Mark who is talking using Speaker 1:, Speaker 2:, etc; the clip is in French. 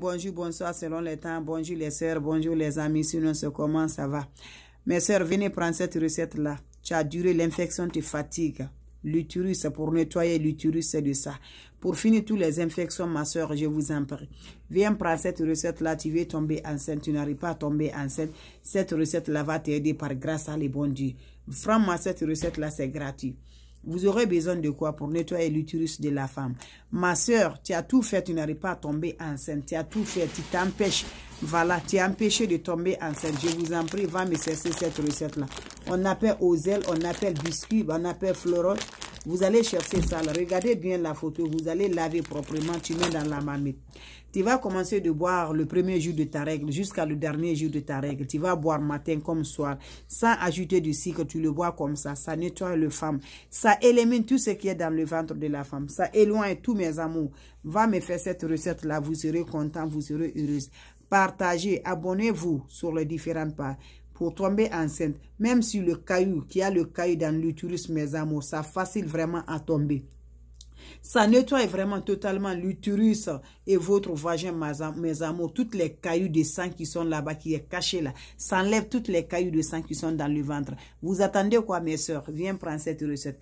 Speaker 1: Bonjour, bonsoir selon les temps. Bonjour les sœurs, bonjour les amis. Sinon, c'est comment ça va? Mes sœurs, venez prendre cette recette-là. Tu as duré l'infection, tu fatigues. L'utérus, pour nettoyer l'utérus, c'est de ça. Pour finir toutes les infections, ma soeur, je vous en prie. Viens prendre cette recette-là, tu veux tomber enceinte, tu n'arrives pas à tomber enceinte. Cette recette-là va t'aider par grâce à les Dieu. dieux. moi cette recette-là, c'est gratuit. Vous aurez besoin de quoi pour nettoyer l'utérus de la femme. Ma soeur, tu as tout fait, tu n'arrives pas à tomber enceinte. Tu as tout fait, tu t'empêches. Voilà, tu es empêché de tomber enceinte. Je vous en prie, va me cesser cette recette-là. On appelle ozel, on appelle biscuit, on appelle floral. Vous allez chercher ça. Regardez bien la photo. Vous allez laver proprement. Tu mets dans la marmite. Tu vas commencer de boire le premier jour de ta règle jusqu'à le dernier jour de ta règle. Tu vas boire matin comme soir. Sans ajouter du sucre, tu le bois comme ça. Ça nettoie le femme. Ça élimine tout ce qui est dans le ventre de la femme. Ça éloigne tous mes amours. Va me faire cette recette-là. Vous serez content. Vous serez heureuse. Partagez, abonnez-vous sur les différentes pages tomber enceinte, même sur le caillou, qui a le caillou dans l'utérus, mes amours, ça facile vraiment à tomber. Ça nettoie vraiment totalement l'utérus et votre vagin, mes amours, toutes les cailloux de sang qui sont là-bas, qui est caché là. s'enlève enlève toutes les cailloux de sang qui sont dans le ventre. Vous attendez quoi, mes soeurs Viens prendre cette recette.